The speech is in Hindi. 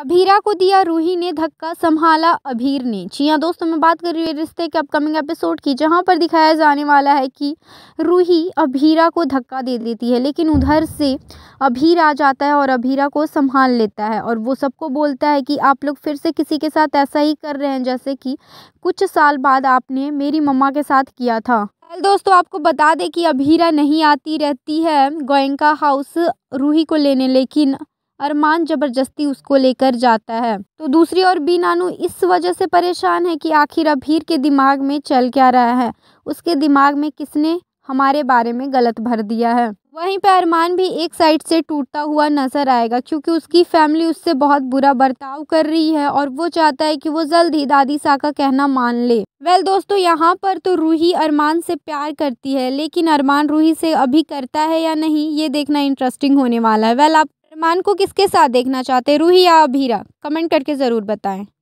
अभीरा को दिया रूही ने धक्का संभाला अभीर ने जी हाँ दोस्तों मैं बात कर रही हूँ रिश्ते के अपकमिंग एपिसोड की जहाँ पर दिखाया जाने वाला है कि रूही अभीरा को धक्का दे देती है लेकिन उधर से अभीर आ जाता है और अभीरा को संभाल लेता है और वो सबको बोलता है कि आप लोग फिर से किसी के साथ ऐसा ही कर रहे हैं जैसे कि कुछ साल बाद आपने मेरी मम्मा के साथ किया था पहले दोस्तों आपको बता दें कि अभीरा नहीं आती रहती है गोयंका हाउस रूही को लेने लेकिन अरमान ज़बरदस्ती उसको लेकर जाता है तो दूसरी ओर बी नानू इस वजह से परेशान है कि आखिर हीर के दिमाग में चल क्या रहा है उसके दिमाग में किसने हमारे बारे में गलत भर दिया है वहीं पर अरमान भी एक साइड से टूटता हुआ नजर आएगा क्योंकि उसकी फैमिली उससे बहुत बुरा बर्ताव कर रही है और वो चाहता है कि वो जल्द ही दादी सा का कहना मान ले वेल दोस्तों यहाँ पर तो रूही अरमान से प्यार करती है लेकिन अरमान रूही से अभी करता है या नहीं ये देखना इंटरेस्टिंग होने वाला है वेल आप सलमान को किसके साथ देखना चाहते हैं रूही या अभीरा कमेंट करके ज़रूर बताएं